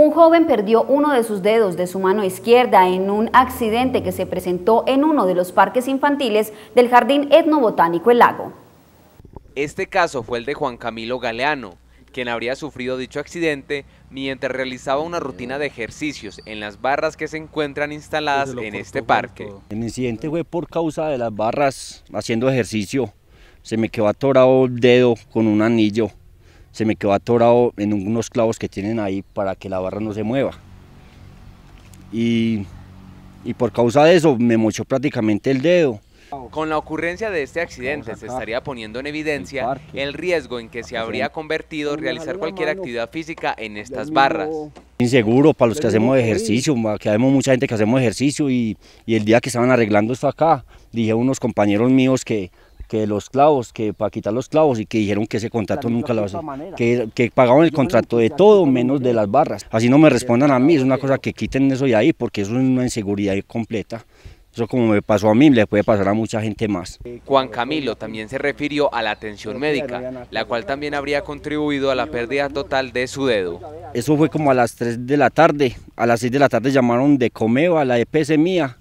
Un joven perdió uno de sus dedos de su mano izquierda en un accidente que se presentó en uno de los parques infantiles del Jardín Etnobotánico El Lago. Este caso fue el de Juan Camilo Galeano, quien habría sufrido dicho accidente mientras realizaba una rutina de ejercicios en las barras que se encuentran instaladas en este parque. El incidente fue por causa de las barras haciendo ejercicio. Se me quedó atorado el dedo con un anillo se me quedó atorado en unos clavos que tienen ahí para que la barra no se mueva. Y, y por causa de eso me mochó prácticamente el dedo. Con la ocurrencia de este accidente se estaría poniendo en evidencia el, riesgo en que se habría convertido realizar cualquier actividad física en estas barras. Inseguro para los que hacemos ejercicio, que vemos mucha gente que hacemos ejercicio y, y el día que estaban arreglando esto acá, dije a unos compañeros míos que que los clavos, que para quitar los clavos y que dijeron que ese contrato nunca lo hacían, que, que pagaban el contrato de todo menos de las barras. Así no me respondan a mí, es una cosa que quiten eso de ahí porque eso es una inseguridad completa. Eso como me pasó a mí, le puede pasar a mucha gente más. Eh, Juan Camilo también se refirió a la atención médica, la cual también habría contribuido a la pérdida total de su dedo. Eso fue como a las 3 de la tarde, a las 6 de la tarde llamaron de Comeo a la EPS mía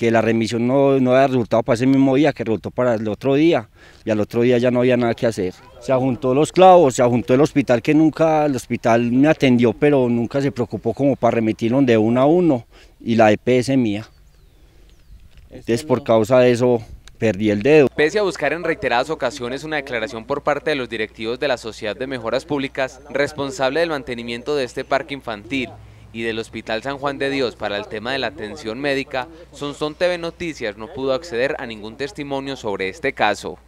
que la remisión no, no había resultado para ese mismo día, que resultó para el otro día, y al otro día ya no había nada que hacer. Se juntó los clavos, se juntó el hospital que nunca, el hospital me atendió, pero nunca se preocupó como para remitirlo de uno a uno, y la EPS mía. Este Entonces por causa de eso perdí el dedo. Pese a buscar en reiteradas ocasiones una declaración por parte de los directivos de la Sociedad de Mejoras Públicas, responsable del mantenimiento de este parque infantil, y del Hospital San Juan de Dios para el tema de la atención médica, Sonson TV Noticias no pudo acceder a ningún testimonio sobre este caso.